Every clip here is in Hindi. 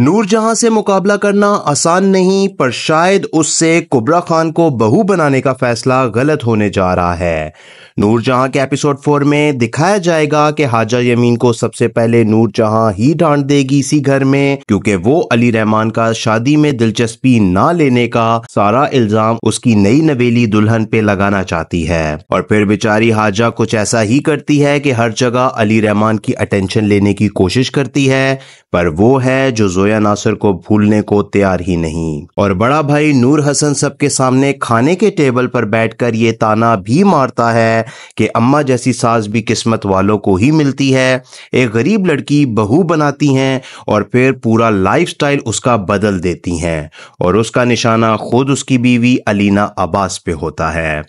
नूरजहां से मुकाबला करना आसान नहीं पर शायद उससे कुबरा खान को बहू बनाने का फैसला गलत होने जा रहा है नूरजहां के एपिसोड फोर में दिखाया जाएगा कि हाजा यमीन को सबसे पहले नूरजहां ही डांट देगी इसी घर में क्योंकि वो अली रहमान का शादी में दिलचस्पी ना लेने का सारा इल्जाम उसकी नई नवेली दुल्हन पे लगाना चाहती है और फिर बेचारी हाजा कुछ ऐसा ही करती है कि हर जगह अली रहमान की अटेंशन लेने की कोशिश करती है पर वो है जो जोया नासर को भूलने को तैयार ही नहीं और बड़ा भाई नूर हसन सबके सामने खाने के टेबल पर बैठकर ये ताना भी मारता है कि अम्मा जैसी सास भी किस्मत वालों को ही मिलती है एक गरीब लड़की बहू बनाती हैं और फिर पूरा लाइफस्टाइल उसका बदल देती हैं और उसका निशाना खुद उसकी बीवी अलीना अब्बास पे होता है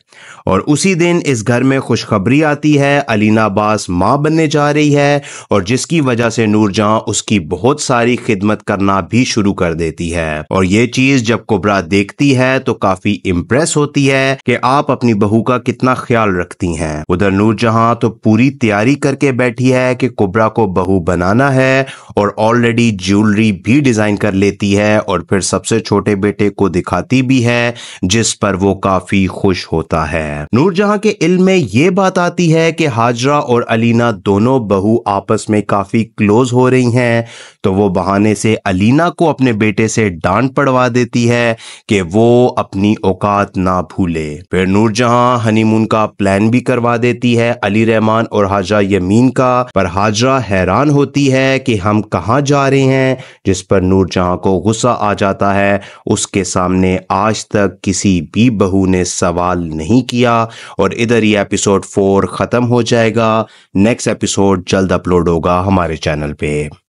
और उसी दिन इस घर में खुशखबरी आती है अलीना अब्बास माँ बनने जा रही है और जिसकी वजह से नूरजहां उसकी बहुत सारी खिदमत करना भी शुरू कर देती है और ये चीज जब कोबरा देखती है तो काफी इम्प्रेस होती है कि आप अपनी बहू का कितना ख्याल रखती हैं उधर नूरजहां तो पूरी तैयारी करके बैठी है कि कोबरा को बहू बनाना है और ऑलरेडी ज्वेलरी भी डिजाइन कर लेती है और फिर सबसे छोटे बेटे को दिखाती भी है जिस पर वो काफी खुश होता है नूरजहां के इल्म में ये बात आती है कि हाजरा और अलीना दोनों बहू आपस में काफी क्लोज हो रही हैं तो वो बहाने से अलीना को अपने बेटे से डांट पड़वा देती है कि वो अपनी औकात ना भूले फिर नूरजहां हनीमून का प्लान भी करवा देती है अली रहमान और हाजरा यमीन का पर हाजरा हैरान होती है कि हम कहाँ जा रहे हैं जिस पर नूरजहां को गुस्सा आ जाता है उसके सामने आज तक किसी भी बहू ने सवाल नहीं किया और इधर ये एपिसोड फोर ख़त्म हो जाएगा नेक्स्ट एपिसोड जल्द अपलोड होगा हमारे चैनल पे